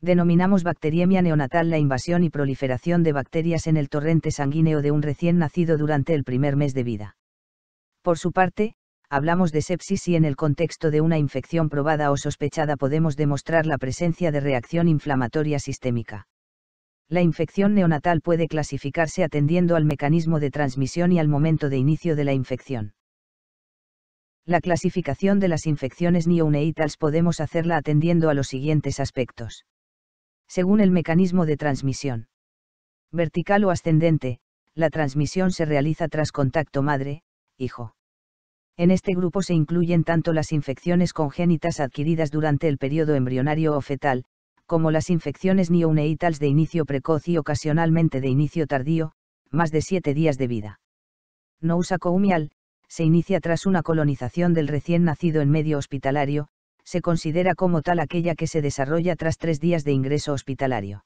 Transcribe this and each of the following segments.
denominamos bacteriemia neonatal la invasión y proliferación de bacterias en el torrente sanguíneo de un recién nacido durante el primer mes de vida. Por su parte, hablamos de sepsis y en el contexto de una infección probada o sospechada podemos demostrar la presencia de reacción inflamatoria sistémica. La infección neonatal puede clasificarse atendiendo al mecanismo de transmisión y al momento de inicio de la infección. La clasificación de las infecciones neonatales podemos hacerla atendiendo a los siguientes aspectos según el mecanismo de transmisión. Vertical o ascendente, la transmisión se realiza tras contacto madre-hijo. En este grupo se incluyen tanto las infecciones congénitas adquiridas durante el periodo embrionario o fetal, como las infecciones neonatals de inicio precoz y ocasionalmente de inicio tardío, más de siete días de vida. No usa coumial, se inicia tras una colonización del recién nacido en medio hospitalario, se considera como tal aquella que se desarrolla tras tres días de ingreso hospitalario.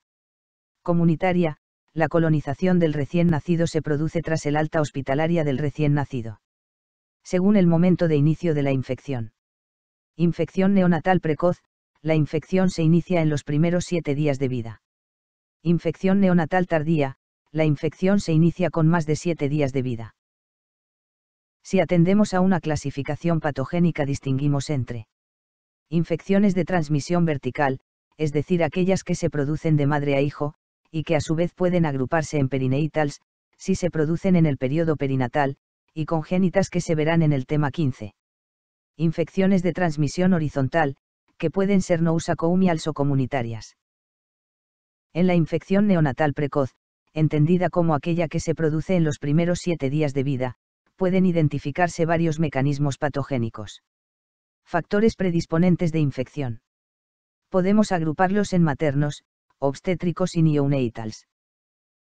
Comunitaria, la colonización del recién nacido se produce tras el alta hospitalaria del recién nacido. Según el momento de inicio de la infección. Infección neonatal precoz, la infección se inicia en los primeros siete días de vida. Infección neonatal tardía, la infección se inicia con más de siete días de vida. Si atendemos a una clasificación patogénica distinguimos entre infecciones de transmisión vertical, es decir, aquellas que se producen de madre a hijo, y que a su vez pueden agruparse en perineitals, si se producen en el periodo perinatal, y congénitas que se verán en el tema 15. Infecciones de transmisión horizontal, que pueden ser nousacoumials o comunitarias. En la infección neonatal precoz, entendida como aquella que se produce en los primeros siete días de vida, pueden identificarse varios mecanismos patogénicos. Factores predisponentes de infección. Podemos agruparlos en maternos, obstétricos y neonatals.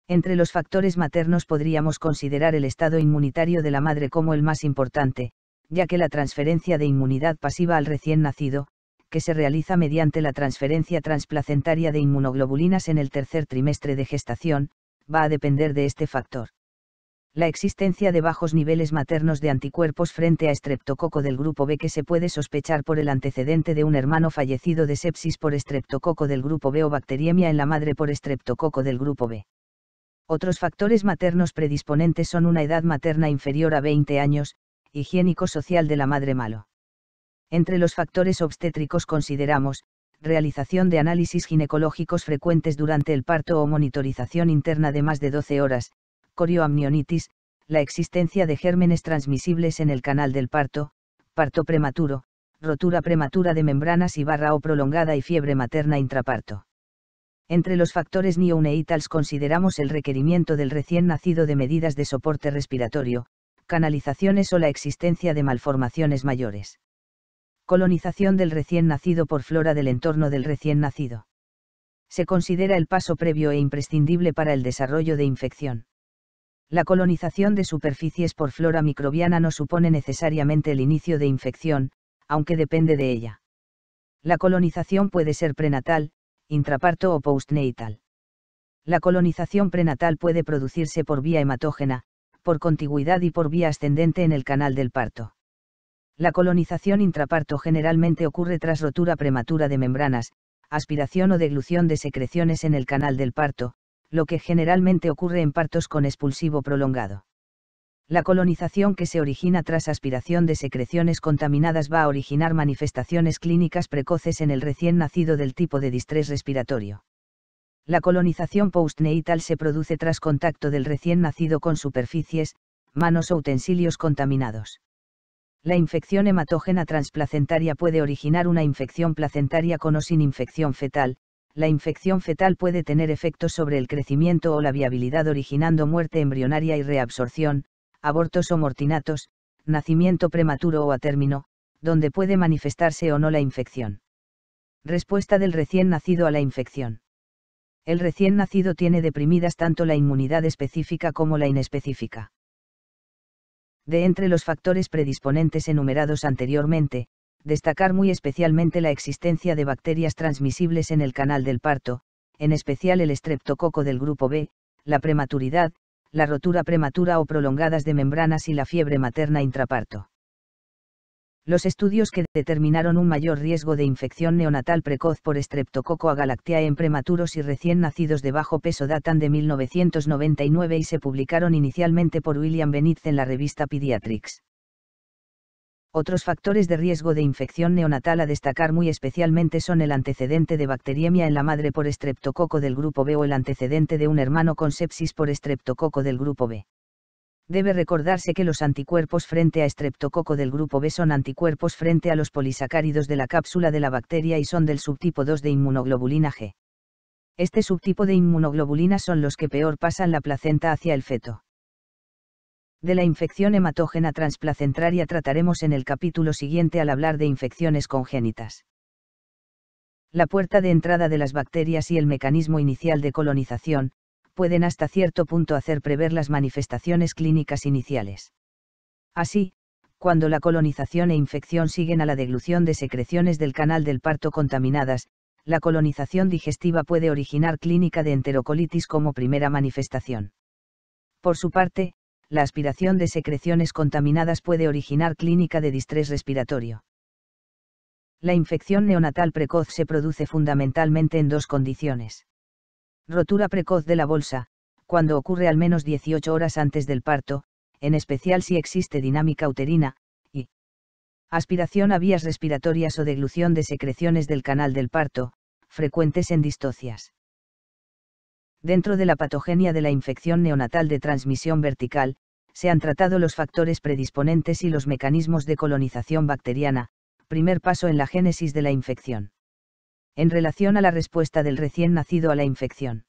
Entre los factores maternos podríamos considerar el estado inmunitario de la madre como el más importante, ya que la transferencia de inmunidad pasiva al recién nacido, que se realiza mediante la transferencia transplacentaria de inmunoglobulinas en el tercer trimestre de gestación, va a depender de este factor la existencia de bajos niveles maternos de anticuerpos frente a estreptococo del grupo B que se puede sospechar por el antecedente de un hermano fallecido de sepsis por estreptococo del grupo B o bacteriemia en la madre por estreptococo del grupo B. Otros factores maternos predisponentes son una edad materna inferior a 20 años, higiénico-social de la madre malo. Entre los factores obstétricos consideramos, realización de análisis ginecológicos frecuentes durante el parto o monitorización interna de más de 12 horas, corioamnionitis, la existencia de gérmenes transmisibles en el canal del parto, parto prematuro, rotura prematura de membranas y barra o prolongada y fiebre materna intraparto. Entre los factores neonatals consideramos el requerimiento del recién nacido de medidas de soporte respiratorio, canalizaciones o la existencia de malformaciones mayores. Colonización del recién nacido por flora del entorno del recién nacido. Se considera el paso previo e imprescindible para el desarrollo de infección la colonización de superficies por flora microbiana no supone necesariamente el inicio de infección, aunque depende de ella. La colonización puede ser prenatal, intraparto o postnatal. La colonización prenatal puede producirse por vía hematógena, por contigüidad y por vía ascendente en el canal del parto. La colonización intraparto generalmente ocurre tras rotura prematura de membranas, aspiración o deglución de secreciones en el canal del parto, lo que generalmente ocurre en partos con expulsivo prolongado. La colonización que se origina tras aspiración de secreciones contaminadas va a originar manifestaciones clínicas precoces en el recién nacido del tipo de distrés respiratorio. La colonización postnatal se produce tras contacto del recién nacido con superficies, manos o utensilios contaminados. La infección hematógena transplacentaria puede originar una infección placentaria con o sin infección fetal, la infección fetal puede tener efectos sobre el crecimiento o la viabilidad originando muerte embrionaria y reabsorción, abortos o mortinatos, nacimiento prematuro o a término, donde puede manifestarse o no la infección. Respuesta del recién nacido a la infección. El recién nacido tiene deprimidas tanto la inmunidad específica como la inespecífica. De entre los factores predisponentes enumerados anteriormente, destacar muy especialmente la existencia de bacterias transmisibles en el canal del parto, en especial el estreptococo del grupo B, la prematuridad, la rotura prematura o prolongadas de membranas y la fiebre materna intraparto. Los estudios que determinaron un mayor riesgo de infección neonatal precoz por Streptococo Galactea en prematuros y recién nacidos de bajo peso datan de 1999 y se publicaron inicialmente por William Benitz en la revista Pediatrics. Otros factores de riesgo de infección neonatal a destacar muy especialmente son el antecedente de bacteriemia en la madre por estreptococo del grupo B o el antecedente de un hermano con sepsis por estreptococo del grupo B. Debe recordarse que los anticuerpos frente a estreptococo del grupo B son anticuerpos frente a los polisacáridos de la cápsula de la bacteria y son del subtipo 2 de inmunoglobulina G. Este subtipo de inmunoglobulina son los que peor pasan la placenta hacia el feto. De la infección hematógena transplacentraria trataremos en el capítulo siguiente al hablar de infecciones congénitas. La puerta de entrada de las bacterias y el mecanismo inicial de colonización, pueden hasta cierto punto hacer prever las manifestaciones clínicas iniciales. Así, cuando la colonización e infección siguen a la deglución de secreciones del canal del parto contaminadas, la colonización digestiva puede originar clínica de enterocolitis como primera manifestación. Por su parte, la aspiración de secreciones contaminadas puede originar clínica de distrés respiratorio. La infección neonatal precoz se produce fundamentalmente en dos condiciones. Rotura precoz de la bolsa, cuando ocurre al menos 18 horas antes del parto, en especial si existe dinámica uterina, y aspiración a vías respiratorias o deglución de secreciones del canal del parto, frecuentes en distocias. Dentro de la patogenia de la infección neonatal de transmisión vertical, se han tratado los factores predisponentes y los mecanismos de colonización bacteriana, primer paso en la génesis de la infección. En relación a la respuesta del recién nacido a la infección.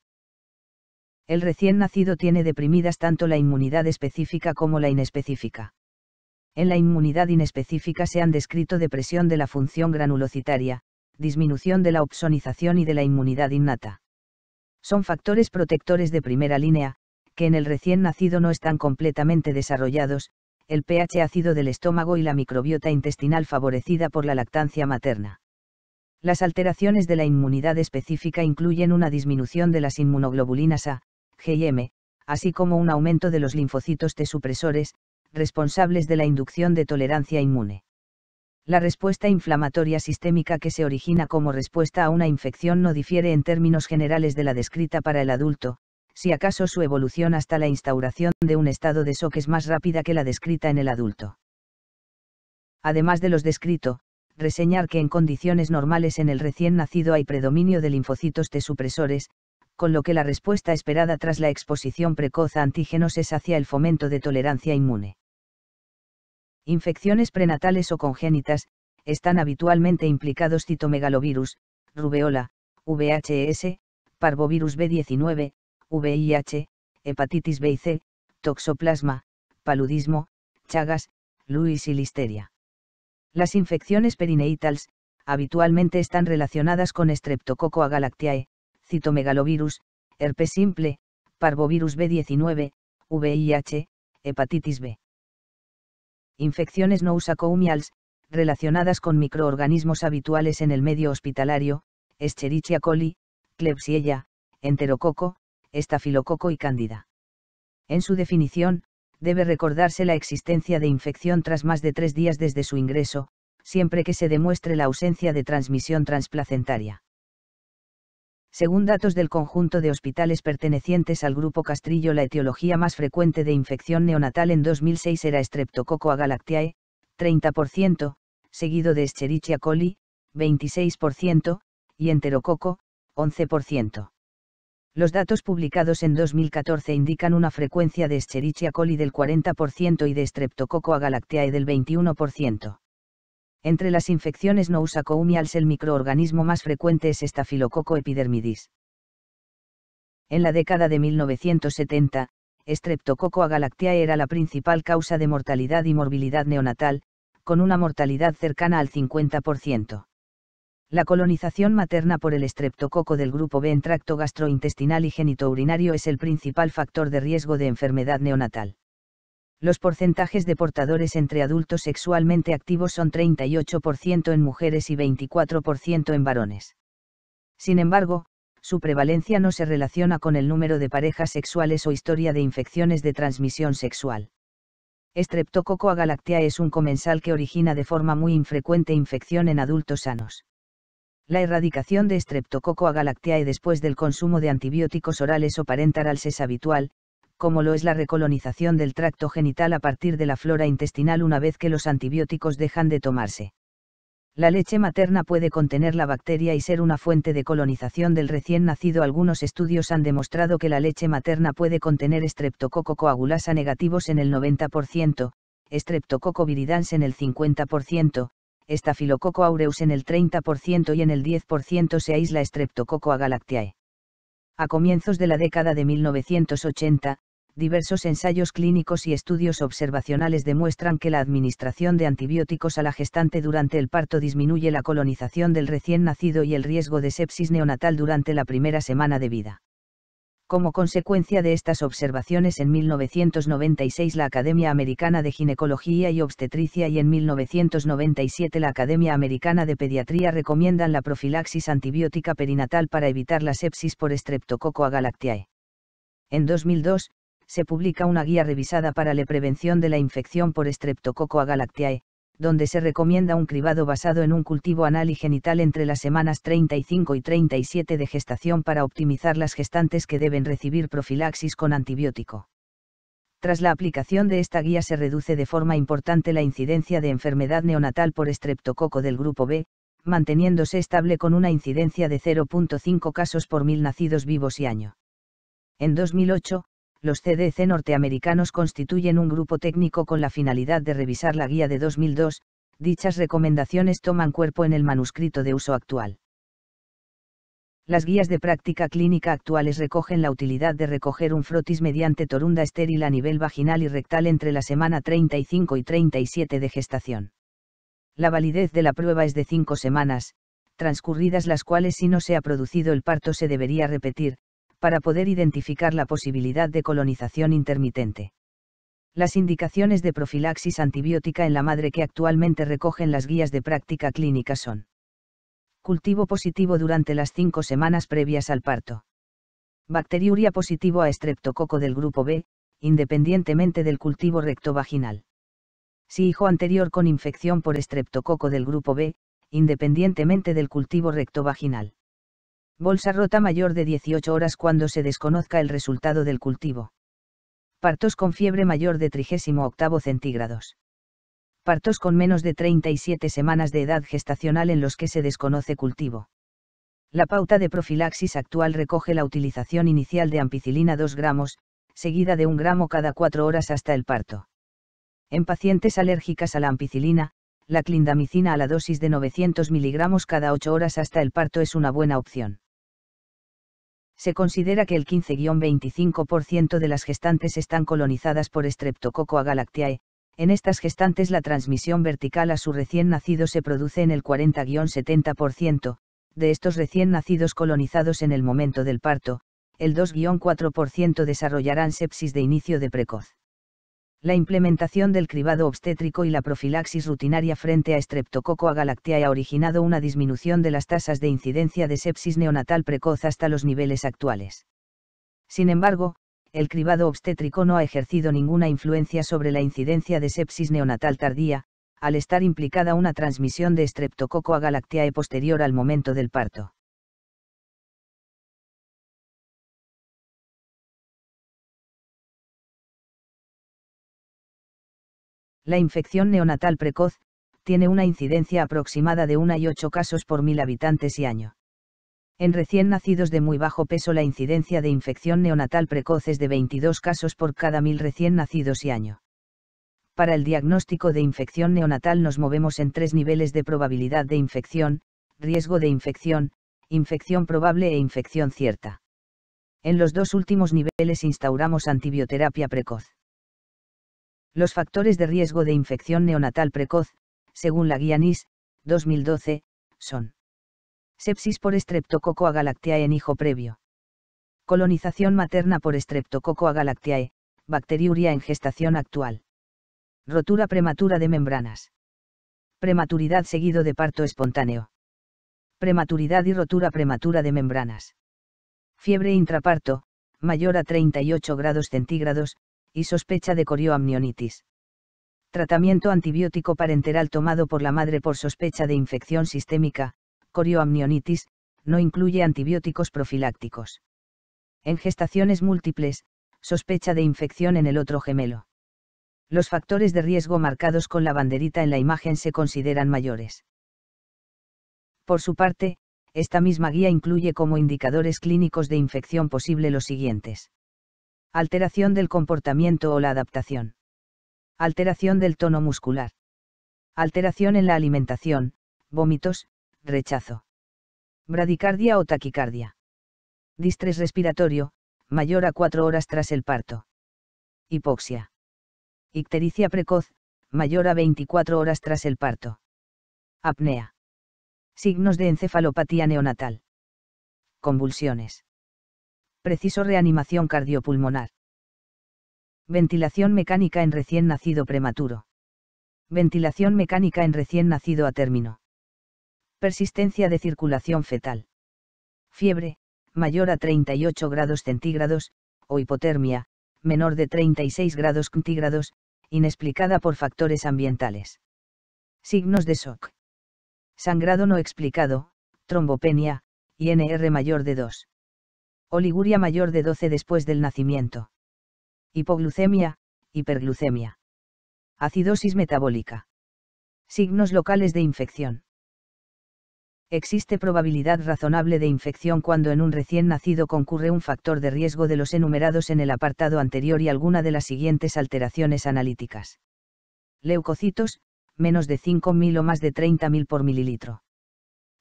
El recién nacido tiene deprimidas tanto la inmunidad específica como la inespecífica. En la inmunidad inespecífica se han descrito depresión de la función granulocitaria, disminución de la opsonización y de la inmunidad innata. Son factores protectores de primera línea, que en el recién nacido no están completamente desarrollados, el pH ácido del estómago y la microbiota intestinal favorecida por la lactancia materna. Las alteraciones de la inmunidad específica incluyen una disminución de las inmunoglobulinas A, G y M, así como un aumento de los linfocitos T supresores, responsables de la inducción de tolerancia inmune. La respuesta inflamatoria sistémica que se origina como respuesta a una infección no difiere en términos generales de la descrita para el adulto, si acaso su evolución hasta la instauración de un estado de shock es más rápida que la descrita en el adulto. Además de los descrito, reseñar que en condiciones normales en el recién nacido hay predominio de linfocitos T supresores, con lo que la respuesta esperada tras la exposición precoz a antígenos es hacia el fomento de tolerancia inmune. Infecciones prenatales o congénitas, están habitualmente implicados citomegalovirus, rubeola, VHS, parvovirus B19, VIH, hepatitis B y C, toxoplasma, paludismo, chagas, luis y listeria. Las infecciones perineitales habitualmente están relacionadas con Streptococo agalactiae, citomegalovirus, herpes simple, parvovirus B19, VIH, hepatitis B infecciones no nousacoumials, relacionadas con microorganismos habituales en el medio hospitalario, Escherichia coli, Klebsiella, enterococo, estafilococo y cándida. En su definición, debe recordarse la existencia de infección tras más de tres días desde su ingreso, siempre que se demuestre la ausencia de transmisión transplacentaria. Según datos del conjunto de hospitales pertenecientes al grupo Castrillo, la etiología más frecuente de infección neonatal en 2006 era a agalactiae, 30%, seguido de Escherichia coli, 26%, y Enterococo, 11%. Los datos publicados en 2014 indican una frecuencia de Escherichia coli del 40% y de Streptococcus agalactiae del 21%. Entre las infecciones nousacoumials el microorganismo más frecuente es Estafilococo epidermidis. En la década de 1970, a agalactiae era la principal causa de mortalidad y morbilidad neonatal, con una mortalidad cercana al 50%. La colonización materna por el estreptococo del grupo B en tracto gastrointestinal y genitourinario es el principal factor de riesgo de enfermedad neonatal los porcentajes de portadores entre adultos sexualmente activos son 38% en mujeres y 24% en varones. Sin embargo, su prevalencia no se relaciona con el número de parejas sexuales o historia de infecciones de transmisión sexual. Streptococcus galactiae es un comensal que origina de forma muy infrecuente infección en adultos sanos. La erradicación de Streptococcus y después del consumo de antibióticos orales o parenterales es habitual, como lo es la recolonización del tracto genital a partir de la flora intestinal una vez que los antibióticos dejan de tomarse. La leche materna puede contener la bacteria y ser una fuente de colonización del recién nacido. Algunos estudios han demostrado que la leche materna puede contener estreptococo coagulasa negativos en el 90%, estreptococo viridans en el 50%, estafilococo aureus en el 30% y en el 10% se aísla streptococo agalactiae. A comienzos de la década de 1980, diversos ensayos clínicos y estudios observacionales demuestran que la administración de antibióticos a la gestante durante el parto disminuye la colonización del recién nacido y el riesgo de sepsis neonatal durante la primera semana de vida. Como consecuencia de estas observaciones en 1996 la Academia Americana de Ginecología y Obstetricia y en 1997 la Academia Americana de Pediatría recomiendan la profilaxis antibiótica perinatal para evitar la sepsis por Streptococcus agalactiae. En 2002, se publica una guía revisada para la prevención de la infección por Streptococcus agalactiae, donde se recomienda un cribado basado en un cultivo anal y genital entre las semanas 35 y 37 de gestación para optimizar las gestantes que deben recibir profilaxis con antibiótico. Tras la aplicación de esta guía se reduce de forma importante la incidencia de enfermedad neonatal por estreptococo del grupo B, manteniéndose estable con una incidencia de 0.5 casos por mil nacidos vivos y año. En 2008, los CDC norteamericanos constituyen un grupo técnico con la finalidad de revisar la guía de 2002, dichas recomendaciones toman cuerpo en el manuscrito de uso actual. Las guías de práctica clínica actuales recogen la utilidad de recoger un frotis mediante torunda estéril a nivel vaginal y rectal entre la semana 35 y 37 de gestación. La validez de la prueba es de cinco semanas, transcurridas las cuales si no se ha producido el parto se debería repetir, para poder identificar la posibilidad de colonización intermitente. Las indicaciones de profilaxis antibiótica en la madre que actualmente recogen las guías de práctica clínica son cultivo positivo durante las cinco semanas previas al parto. Bacteriuria positivo a estreptococo del grupo B, independientemente del cultivo rectovaginal. Si hijo anterior con infección por estreptococo del grupo B, independientemente del cultivo rectovaginal. Bolsa rota mayor de 18 horas cuando se desconozca el resultado del cultivo. Partos con fiebre mayor de 38 centígrados. Partos con menos de 37 semanas de edad gestacional en los que se desconoce cultivo. La pauta de profilaxis actual recoge la utilización inicial de ampicilina 2 gramos, seguida de 1 gramo cada 4 horas hasta el parto. En pacientes alérgicas a la ampicilina, la clindamicina a la dosis de 900 miligramos cada 8 horas hasta el parto es una buena opción se considera que el 15-25% de las gestantes están colonizadas por Streptococcus galactiae. En estas gestantes la transmisión vertical a su recién nacido se produce en el 40-70%, de estos recién nacidos colonizados en el momento del parto, el 2-4% desarrollarán sepsis de inicio de precoz la implementación del cribado obstétrico y la profilaxis rutinaria frente a a galactea ha originado una disminución de las tasas de incidencia de sepsis neonatal precoz hasta los niveles actuales. Sin embargo, el cribado obstétrico no ha ejercido ninguna influencia sobre la incidencia de sepsis neonatal tardía, al estar implicada una transmisión de a galactea posterior al momento del parto. La infección neonatal precoz, tiene una incidencia aproximada de 1 y 8 casos por mil habitantes y año. En recién nacidos de muy bajo peso la incidencia de infección neonatal precoz es de 22 casos por cada mil recién nacidos y año. Para el diagnóstico de infección neonatal nos movemos en tres niveles de probabilidad de infección, riesgo de infección, infección probable e infección cierta. En los dos últimos niveles instauramos antibioterapia precoz. Los factores de riesgo de infección neonatal precoz, según la guía NIS 2012, son sepsis por Streptococcus galactiae en hijo previo, colonización materna por Streptococcus galactiae, bacteriuria en gestación actual, rotura prematura de membranas, prematuridad seguido de parto espontáneo, prematuridad y rotura prematura de membranas, fiebre intraparto, mayor a 38 grados centígrados, y sospecha de corioamnionitis. Tratamiento antibiótico parenteral tomado por la madre por sospecha de infección sistémica, corioamnionitis, no incluye antibióticos profilácticos. En gestaciones múltiples, sospecha de infección en el otro gemelo. Los factores de riesgo marcados con la banderita en la imagen se consideran mayores. Por su parte, esta misma guía incluye como indicadores clínicos de infección posible los siguientes alteración del comportamiento o la adaptación, alteración del tono muscular, alteración en la alimentación, vómitos, rechazo, bradicardia o taquicardia, distrés respiratorio, mayor a 4 horas tras el parto, hipoxia, ictericia precoz, mayor a 24 horas tras el parto, apnea, signos de encefalopatía neonatal, convulsiones Preciso reanimación cardiopulmonar. Ventilación mecánica en recién nacido prematuro. Ventilación mecánica en recién nacido a término. Persistencia de circulación fetal. Fiebre, mayor a 38 grados centígrados, o hipotermia, menor de 36 grados centígrados, inexplicada por factores ambientales. Signos de shock. Sangrado no explicado, trombopenia, INR mayor de 2. Oliguria mayor de 12 después del nacimiento. Hipoglucemia, hiperglucemia. Acidosis metabólica. Signos locales de infección. Existe probabilidad razonable de infección cuando en un recién nacido concurre un factor de riesgo de los enumerados en el apartado anterior y alguna de las siguientes alteraciones analíticas. Leucocitos, menos de 5.000 o más de 30.000 por mililitro.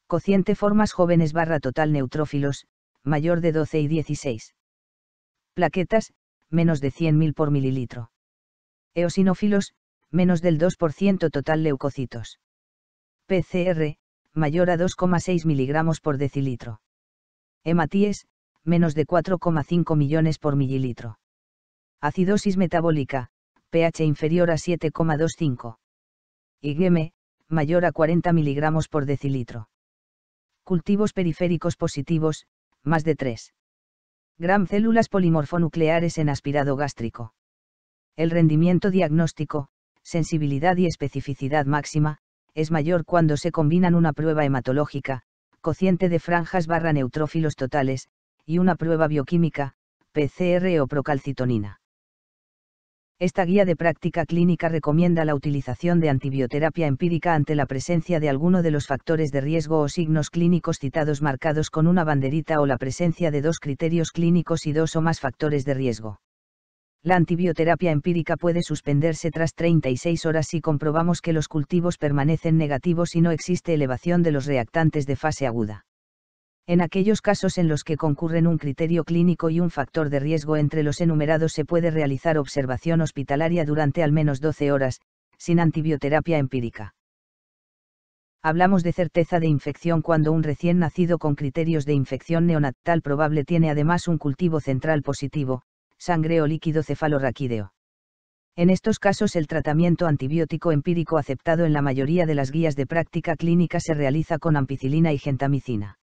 Cociente formas jóvenes barra total neutrófilos, mayor de 12 y 16. Plaquetas, menos de 100.000 por mililitro. Eosinófilos, menos del 2% total leucocitos. PCR, mayor a 2,6 miligramos por decilitro. Hematíes, menos de 4,5 millones por mililitro. Acidosis metabólica, pH inferior a 7,25. IgM, mayor a 40 miligramos por decilitro. Cultivos periféricos positivos, más de 3 gram células polimorfonucleares en aspirado gástrico. El rendimiento diagnóstico, sensibilidad y especificidad máxima, es mayor cuando se combinan una prueba hematológica, cociente de franjas barra neutrófilos totales, y una prueba bioquímica, PCR o procalcitonina. Esta guía de práctica clínica recomienda la utilización de antibioterapia empírica ante la presencia de alguno de los factores de riesgo o signos clínicos citados marcados con una banderita o la presencia de dos criterios clínicos y dos o más factores de riesgo. La antibioterapia empírica puede suspenderse tras 36 horas si comprobamos que los cultivos permanecen negativos y no existe elevación de los reactantes de fase aguda. En aquellos casos en los que concurren un criterio clínico y un factor de riesgo entre los enumerados se puede realizar observación hospitalaria durante al menos 12 horas, sin antibioterapia empírica. Hablamos de certeza de infección cuando un recién nacido con criterios de infección neonatal probable tiene además un cultivo central positivo, sangre o líquido cefalorraquídeo. En estos casos el tratamiento antibiótico empírico aceptado en la mayoría de las guías de práctica clínica se realiza con ampicilina y gentamicina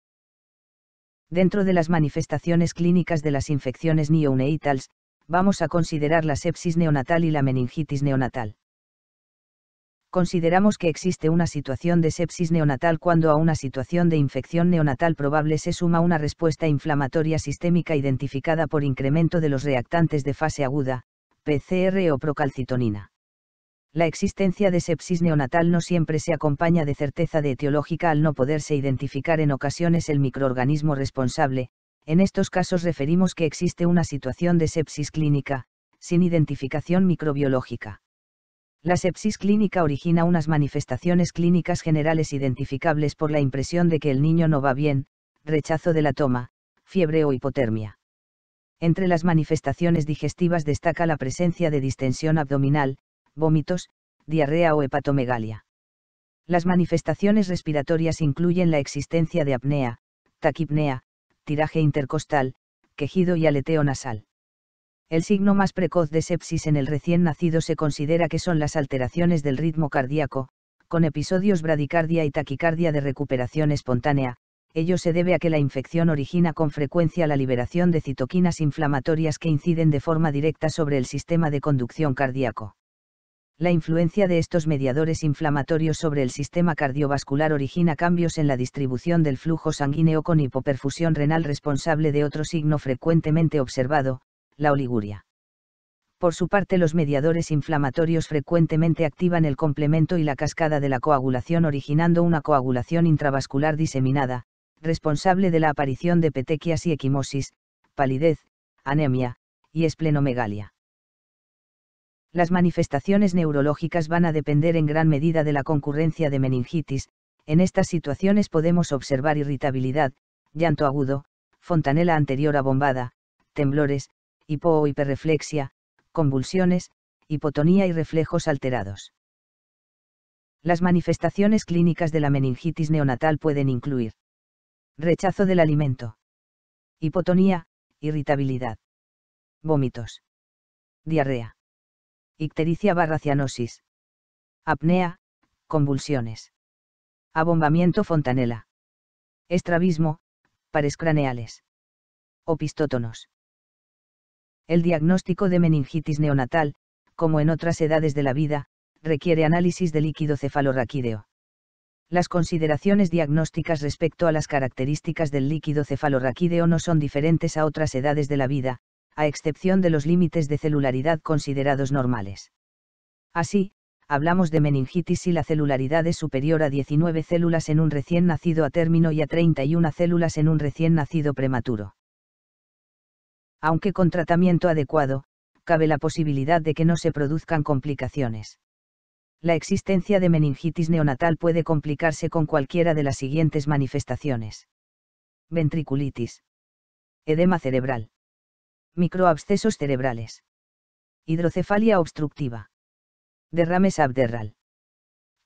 Dentro de las manifestaciones clínicas de las infecciones neonatales, vamos a considerar la sepsis neonatal y la meningitis neonatal. Consideramos que existe una situación de sepsis neonatal cuando a una situación de infección neonatal probable se suma una respuesta inflamatoria sistémica identificada por incremento de los reactantes de fase aguda, PCR o procalcitonina la existencia de sepsis neonatal no siempre se acompaña de certeza de etiológica al no poderse identificar en ocasiones el microorganismo responsable, en estos casos referimos que existe una situación de sepsis clínica, sin identificación microbiológica. La sepsis clínica origina unas manifestaciones clínicas generales identificables por la impresión de que el niño no va bien, rechazo de la toma, fiebre o hipotermia. Entre las manifestaciones digestivas destaca la presencia de distensión abdominal, vómitos, diarrea o hepatomegalia. Las manifestaciones respiratorias incluyen la existencia de apnea, taquipnea, tiraje intercostal, quejido y aleteo nasal. El signo más precoz de sepsis en el recién nacido se considera que son las alteraciones del ritmo cardíaco, con episodios bradicardia y taquicardia de recuperación espontánea, ello se debe a que la infección origina con frecuencia la liberación de citoquinas inflamatorias que inciden de forma directa sobre el sistema de conducción cardíaco la influencia de estos mediadores inflamatorios sobre el sistema cardiovascular origina cambios en la distribución del flujo sanguíneo con hipoperfusión renal responsable de otro signo frecuentemente observado, la oliguria. Por su parte los mediadores inflamatorios frecuentemente activan el complemento y la cascada de la coagulación originando una coagulación intravascular diseminada, responsable de la aparición de petequias y equimosis, palidez, anemia, y esplenomegalia las manifestaciones neurológicas van a depender en gran medida de la concurrencia de meningitis, en estas situaciones podemos observar irritabilidad, llanto agudo, fontanela anterior abombada, temblores, hipo o hiperreflexia, convulsiones, hipotonía y reflejos alterados. Las manifestaciones clínicas de la meningitis neonatal pueden incluir rechazo del alimento, hipotonía, irritabilidad, vómitos, diarrea ictericia barracianosis, Apnea, convulsiones. Abombamiento fontanela. Estrabismo, pares craneales. Opistótonos. El diagnóstico de meningitis neonatal, como en otras edades de la vida, requiere análisis de líquido cefalorraquídeo. Las consideraciones diagnósticas respecto a las características del líquido cefalorraquídeo no son diferentes a otras edades de la vida, a excepción de los límites de celularidad considerados normales. Así, hablamos de meningitis si la celularidad es superior a 19 células en un recién nacido a término y a 31 células en un recién nacido prematuro. Aunque con tratamiento adecuado, cabe la posibilidad de que no se produzcan complicaciones. La existencia de meningitis neonatal puede complicarse con cualquiera de las siguientes manifestaciones. Ventriculitis. Edema cerebral microabscesos cerebrales. Hidrocefalia obstructiva. Derrame abderral.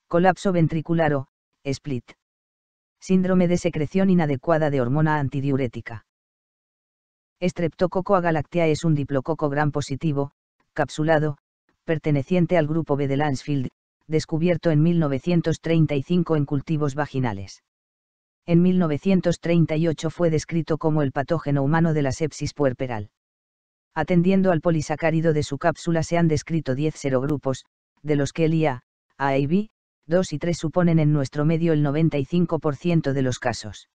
Colapso ventricular o, split. Síndrome de secreción inadecuada de hormona antidiurética. Streptococo galactea es un diplococo gran positivo, capsulado, perteneciente al grupo B de Lansfield, descubierto en 1935 en cultivos vaginales. En 1938 fue descrito como el patógeno humano de la sepsis puerperal. Atendiendo al polisacárido de su cápsula se han descrito 10 serogrupos, de los que el IA, A y B, 2 y 3 suponen en nuestro medio el 95% de los casos.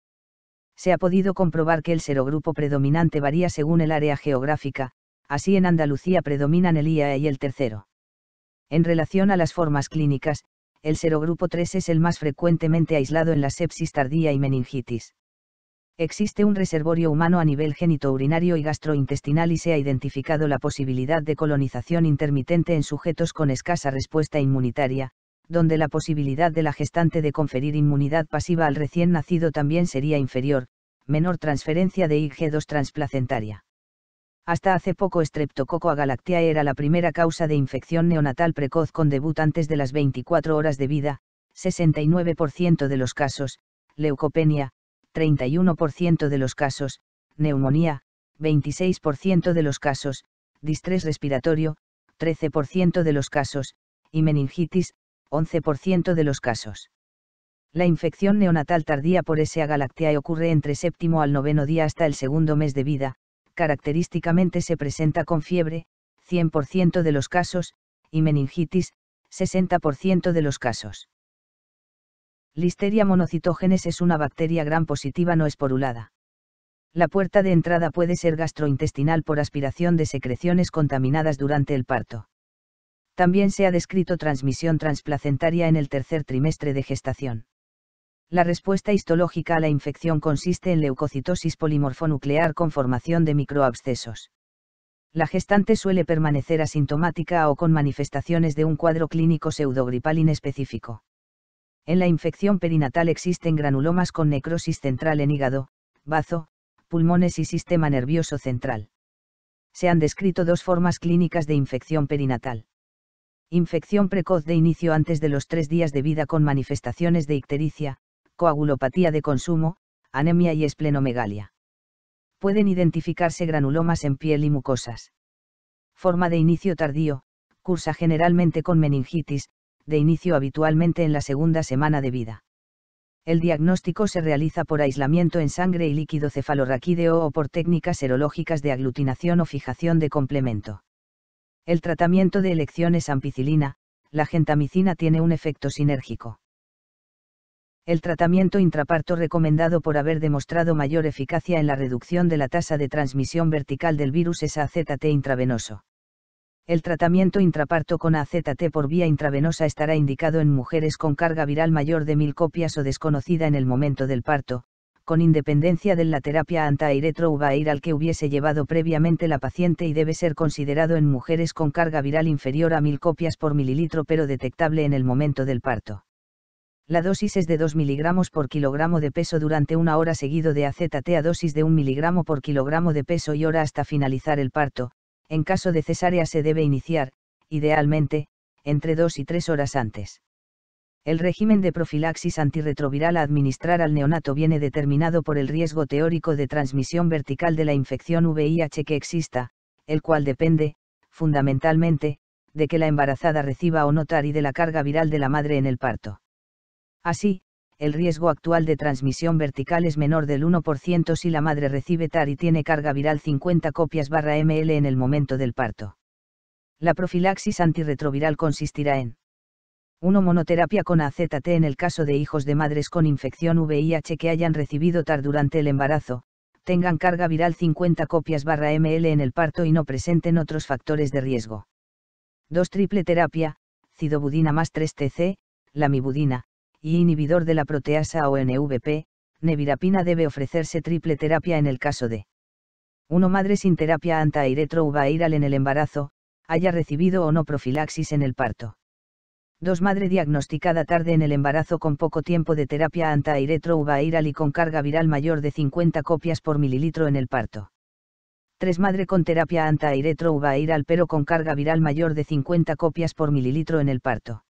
Se ha podido comprobar que el serogrupo predominante varía según el área geográfica, así en Andalucía predominan el IAE y el tercero. En relación a las formas clínicas, el serogrupo 3 es el más frecuentemente aislado en la sepsis tardía y meningitis. Existe un reservorio humano a nivel genitourinario y gastrointestinal y se ha identificado la posibilidad de colonización intermitente en sujetos con escasa respuesta inmunitaria, donde la posibilidad de la gestante de conferir inmunidad pasiva al recién nacido también sería inferior, menor transferencia de IG2 transplacentaria. Hasta hace poco Streptococcus galactea era la primera causa de infección neonatal precoz con debut antes de las 24 horas de vida, 69% de los casos, leucopenia, 31% de los casos, neumonía, 26% de los casos, distrés respiratorio, 13% de los casos, y meningitis, 11% de los casos. La infección neonatal tardía por S. galactiae ocurre entre séptimo al noveno día hasta el segundo mes de vida, característicamente se presenta con fiebre, 100% de los casos, y meningitis, 60% de los casos. Listeria monocitógenes es una bacteria gran positiva no esporulada. La puerta de entrada puede ser gastrointestinal por aspiración de secreciones contaminadas durante el parto. También se ha descrito transmisión transplacentaria en el tercer trimestre de gestación. La respuesta histológica a la infección consiste en leucocitosis polimorfonuclear con formación de microabscesos. La gestante suele permanecer asintomática o con manifestaciones de un cuadro clínico pseudogripal inespecífico. En la infección perinatal existen granulomas con necrosis central en hígado, bazo, pulmones y sistema nervioso central. Se han descrito dos formas clínicas de infección perinatal. Infección precoz de inicio antes de los tres días de vida con manifestaciones de ictericia, coagulopatía de consumo, anemia y esplenomegalia. Pueden identificarse granulomas en piel y mucosas. Forma de inicio tardío, cursa generalmente con meningitis, de inicio habitualmente en la segunda semana de vida. El diagnóstico se realiza por aislamiento en sangre y líquido cefalorraquídeo o por técnicas serológicas de aglutinación o fijación de complemento. El tratamiento de elección es ampicilina, la gentamicina tiene un efecto sinérgico. El tratamiento intraparto recomendado por haber demostrado mayor eficacia en la reducción de la tasa de transmisión vertical del virus es AZT intravenoso. El tratamiento intraparto con AZT por vía intravenosa estará indicado en mujeres con carga viral mayor de mil copias o desconocida en el momento del parto, con independencia de la terapia antiretroviral que hubiese llevado previamente la paciente y debe ser considerado en mujeres con carga viral inferior a mil copias por mililitro pero detectable en el momento del parto. La dosis es de 2 miligramos por kilogramo de peso durante una hora seguido de AZT a dosis de 1 miligramo por kilogramo de peso y hora hasta finalizar el parto, en caso de cesárea se debe iniciar, idealmente, entre dos y tres horas antes. El régimen de profilaxis antirretroviral a administrar al neonato viene determinado por el riesgo teórico de transmisión vertical de la infección VIH que exista, el cual depende, fundamentalmente, de que la embarazada reciba o no TAR y de la carga viral de la madre en el parto. Así, el riesgo actual de transmisión vertical es menor del 1% si la madre recibe TAR y tiene carga viral 50 copias barra ml en el momento del parto. La profilaxis antirretroviral consistirá en 1. Monoterapia con AZT en el caso de hijos de madres con infección VIH que hayan recibido TAR durante el embarazo, tengan carga viral 50 copias barra ml en el parto y no presenten otros factores de riesgo. 2. Triple terapia, cidobudina más 3TC, lamibudina, y inhibidor de la proteasa o NVP, nevirapina debe ofrecerse triple terapia en el caso de 1. Madre sin terapia antiretroviral en el embarazo, haya recibido o no profilaxis en el parto. 2. Madre diagnosticada tarde en el embarazo con poco tiempo de terapia antiretroviral y con carga viral mayor de 50 copias por mililitro en el parto. 3. Madre con terapia antiretroviral pero con carga viral mayor de 50 copias por mililitro en el parto.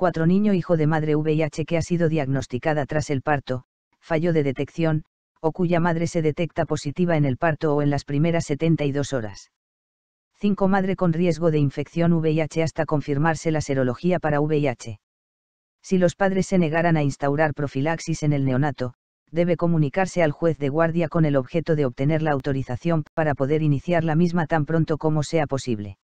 4. Niño hijo de madre VIH que ha sido diagnosticada tras el parto, fallo de detección, o cuya madre se detecta positiva en el parto o en las primeras 72 horas. 5. Madre con riesgo de infección VIH hasta confirmarse la serología para VIH. Si los padres se negaran a instaurar profilaxis en el neonato, debe comunicarse al juez de guardia con el objeto de obtener la autorización para poder iniciar la misma tan pronto como sea posible.